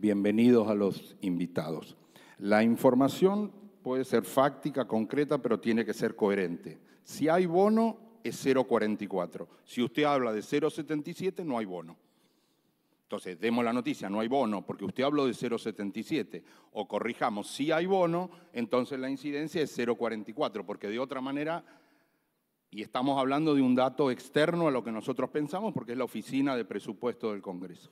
Bienvenidos a los invitados. La información puede ser fáctica, concreta, pero tiene que ser coherente. Si hay bono, es 0,44. Si usted habla de 0,77, no hay bono. Entonces, demos la noticia, no hay bono, porque usted habló de 0,77. O corrijamos, si hay bono, entonces la incidencia es 0,44, porque de otra manera, y estamos hablando de un dato externo a lo que nosotros pensamos, porque es la oficina de presupuesto del Congreso.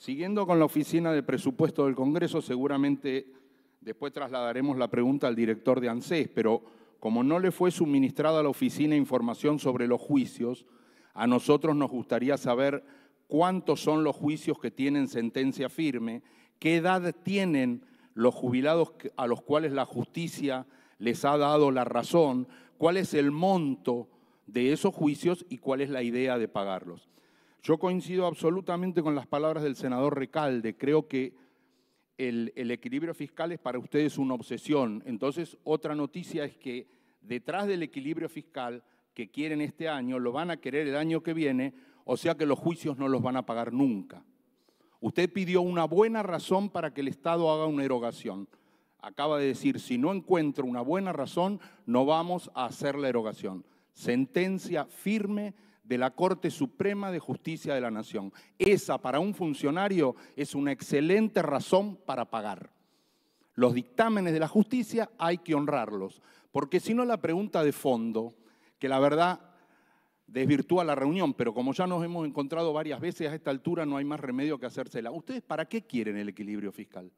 Siguiendo con la oficina de presupuesto del Congreso, seguramente después trasladaremos la pregunta al director de ANSES, pero como no le fue suministrada a la oficina información sobre los juicios, a nosotros nos gustaría saber cuántos son los juicios que tienen sentencia firme, qué edad tienen los jubilados a los cuales la justicia les ha dado la razón, cuál es el monto de esos juicios y cuál es la idea de pagarlos. Yo coincido absolutamente con las palabras del senador Recalde. Creo que el, equilibrio fiscal es para ustedes una obsesión. Entonces, otra noticia es que detrás del equilibrio fiscal que quieren este año, lo van a querer el año que viene, o sea que los juicios no los van a pagar nunca. Usted pidió una buena razón para que el Estado haga una erogación. Acaba de decir, si no encuentro una buena razón, no vamos a hacer la erogación. Sentencia firme de la Corte Suprema de Justicia de la Nación. Esa para un funcionario es una excelente razón para pagar. Los dictámenes de la justicia hay que honrarlos, porque si no la pregunta de fondo, que la verdad desvirtúa la reunión, pero como ya nos hemos encontrado varias veces a esta altura, no hay más remedio que hacérsela. ¿Ustedes para qué quieren el equilibrio fiscal?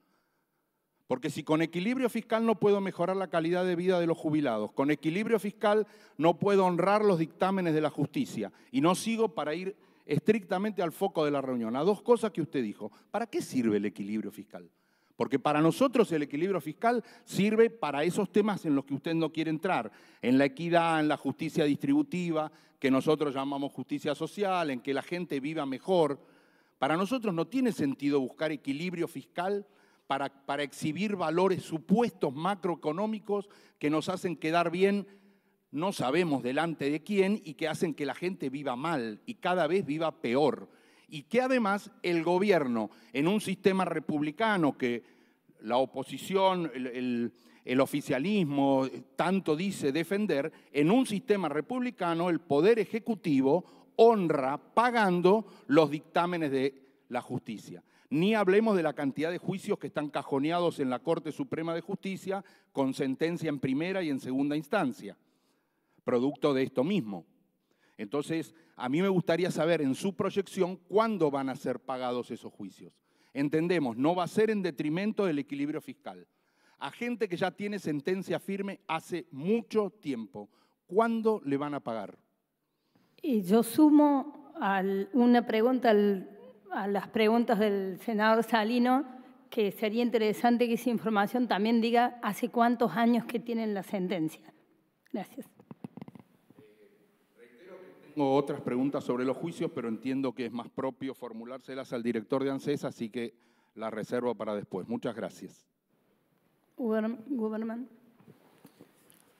Porque si con equilibrio fiscal no puedo mejorar la calidad de vida de los jubilados, con equilibrio fiscal no puedo honrar los dictámenes de la justicia y no sigo para ir estrictamente al foco de la reunión, a dos cosas que usted dijo. ¿Para qué sirve el equilibrio fiscal? Porque para nosotros el equilibrio fiscal sirve para esos temas en los que usted no quiere entrar, en la equidad, en la justicia distributiva, que nosotros llamamos justicia social, en que la gente viva mejor. Para nosotros no tiene sentido buscar equilibrio fiscal para, exhibir valores supuestos macroeconómicos que nos hacen quedar bien, no sabemos delante de quién, y que hacen que la gente viva mal y cada vez viva peor. Y que además el gobierno, en un sistema republicano que la oposición, el oficialismo tanto dice defender, en un sistema republicano el poder ejecutivo honra pagando los dictámenes de la justicia. Ni hablemos de la cantidad de juicios que están cajoneados en la Corte Suprema de Justicia con sentencia en primera y en segunda instancia, producto de esto mismo. Entonces, a mí me gustaría saber en su proyección cuándo van a ser pagados esos juicios. Entendemos, no va a ser en detrimento del equilibrio fiscal. A gente que ya tiene sentencia firme hace mucho tiempo, ¿cuándo le van a pagar? Y yo sumo a una pregunta al a las preguntas del senador Salino, que sería interesante que esa información también diga hace cuántos años que tienen la sentencia. Gracias. Tengo otras preguntas sobre los juicios, pero entiendo que es más propio formulárselas al director de ANSES, así que las reservo para después. Muchas gracias. Guberman.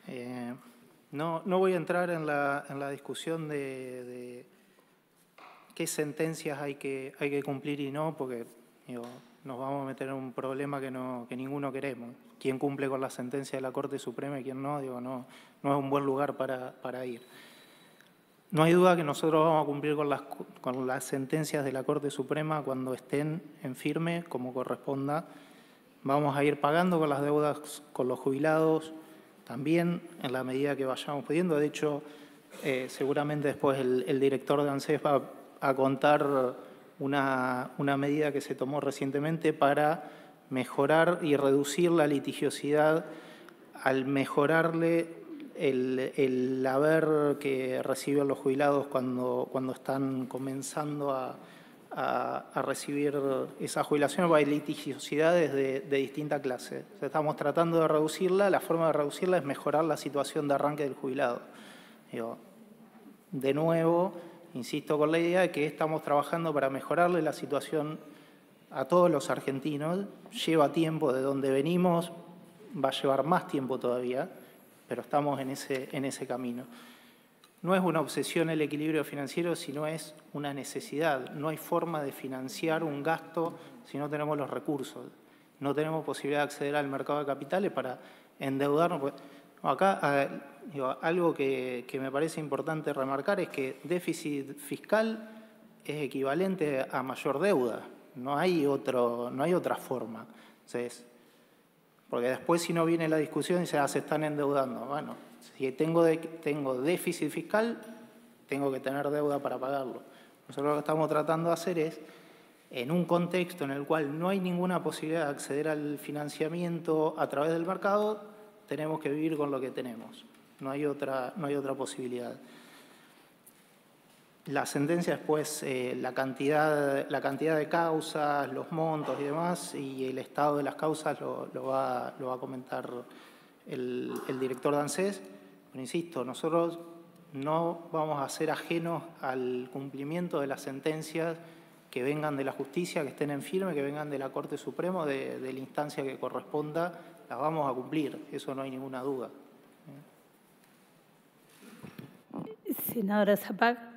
Eh, no, no voy a entrar en la, discusión de, qué sentencias hay que, hay que cumplir y no, porque nos vamos a meter en un problema que, no, que ninguno queremos. quién cumple con las sentencias de la Corte Suprema y quién no, digo, no, no es un buen lugar para, ir. No hay duda que nosotros vamos a cumplir con las, con las sentencias de la Corte Suprema cuando estén en firme, como corresponda. Vamos a ir pagando con las deudas con los jubilados, también en la medida que vayamos pudiendo, De hecho, eh, seguramente después el, el director de ANSES va a contar una, medida que se tomó recientemente para mejorar y reducir la litigiosidad al mejorarle el, haber que reciben los jubilados cuando, cuando están comenzando a, recibir esa jubilación, hay litigiosidades de, de distinta clase. estamos tratando de reducirla, la forma de reducirla es mejorar la situación de arranque del jubilado. de nuevo, Insisto con la idea de que estamos trabajando para mejorarle la situación a todos los argentinos. Lleva tiempo de donde venimos, va a llevar más tiempo todavía, pero estamos en ese, en ese camino. No es una obsesión el equilibrio financiero, sino es una necesidad. No hay forma de financiar un gasto si no tenemos los recursos. No tenemos posibilidad de acceder al mercado de capitales para endeudarnos. Pues, acá eh, algo que, me parece importante remarcar es que déficit fiscal es equivalente a mayor deuda. No hay, otro, no hay otra forma. porque después si no viene la discusión y se, ah, están endeudando. Bueno, si tengo, tengo déficit fiscal, tengo que tener deuda para pagarlo. Nosotros lo que estamos tratando de hacer es, en un contexto en el cual no hay ninguna posibilidad de acceder al financiamiento a través del mercado, tenemos que vivir con lo que tenemos no hay otra, posibilidad. La sentencia después, eh, la, cantidad, de causas, los montos y demás, y el estado de las causas lo, va, a comentar el, director de Pero insisto, nosotros no vamos a ser ajenos al cumplimiento de las sentencias que vengan de la justicia, que estén en firme, que vengan de la Corte Suprema, de, de la instancia que corresponda, las vamos a cumplir, eso no hay ninguna duda. ¿eh? Si se apaga.